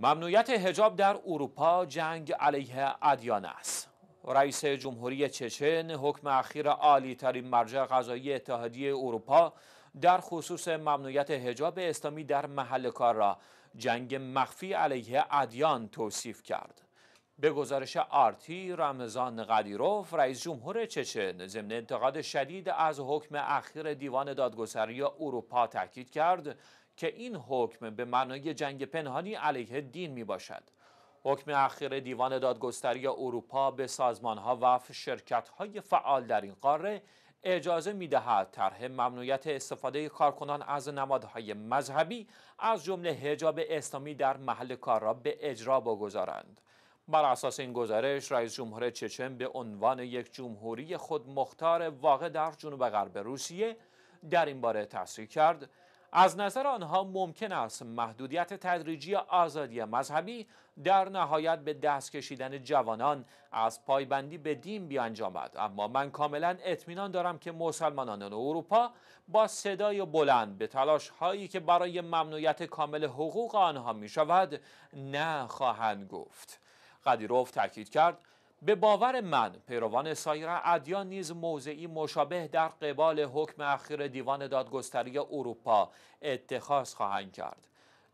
ممنوعیت هجاب در اروپا جنگ علیه ادیان است رئیس جمهوری چچن حکم اخیر عالی ترین مرجع قضایی اتحادیه اروپا در خصوص ممنوعیت هجاب اسلامی در محل کار را جنگ مخفی علیه ادیان توصیف کرد به گزارش آرتی رمضان قدیروف رئیس جمهور چچن ضمن انتقاد شدید از حکم اخیر دیوان دادگستری اروپا تاکید کرد که این حکم به معنای جنگ پنهانی علیه دین می باشد حکم اخیر دیوان دادگستری اروپا به سازمانها و های فعال در این قاره اجازه می دهد طرح ممنوعیت استفاده کارکنان از نمادهای مذهبی از جمله حجاب اسلامی در محل کار را به اجرا بگذارند بر اساس این گزارش رئیس جمهور چچن به عنوان یک جمهوری خود مختار واقع در جنوب غرب روسیه در این باره تصریح کرد از نظر آنها ممکن است محدودیت تدریجی آزادی مذهبی در نهایت به دست کشیدن جوانان از پایبندی به دین بیانجامد اما من کاملا اطمینان دارم که مسلمانان اروپا با صدای بلند به تلاش هایی که برای ممنوعیت کامل حقوق آنها می شود نه خواهند گفت قدیروف تاکید کرد به باور من پیروان سایر ادیان نیز موضعی مشابه در قبال حکم اخیر دیوان دادگستری اروپا اتخاذ خواهند کرد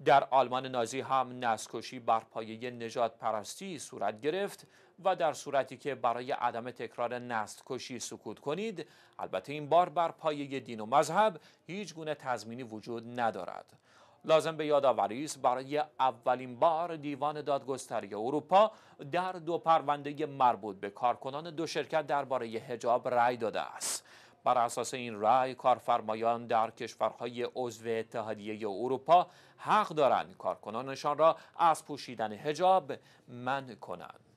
در آلمان نازی هم نسکشی بر پایه نجات پرستی صورت گرفت و در صورتی که برای عدم تکرار نسکشی سکوت کنید البته این بار بر پایه دین و مذهب هیچ گونه تضمینی وجود ندارد لازم به یادآوری است برای اولین بار دیوان دادگستری اروپا در دو پرونده مربوط به کارکنان دو شرکت درباره حجاب رأی داده است بر اساس این رأی کارفرمایان در کشورهای عضو اتحادیه اروپا حق دارند کارکنانشان را از پوشیدن حجاب منع کنند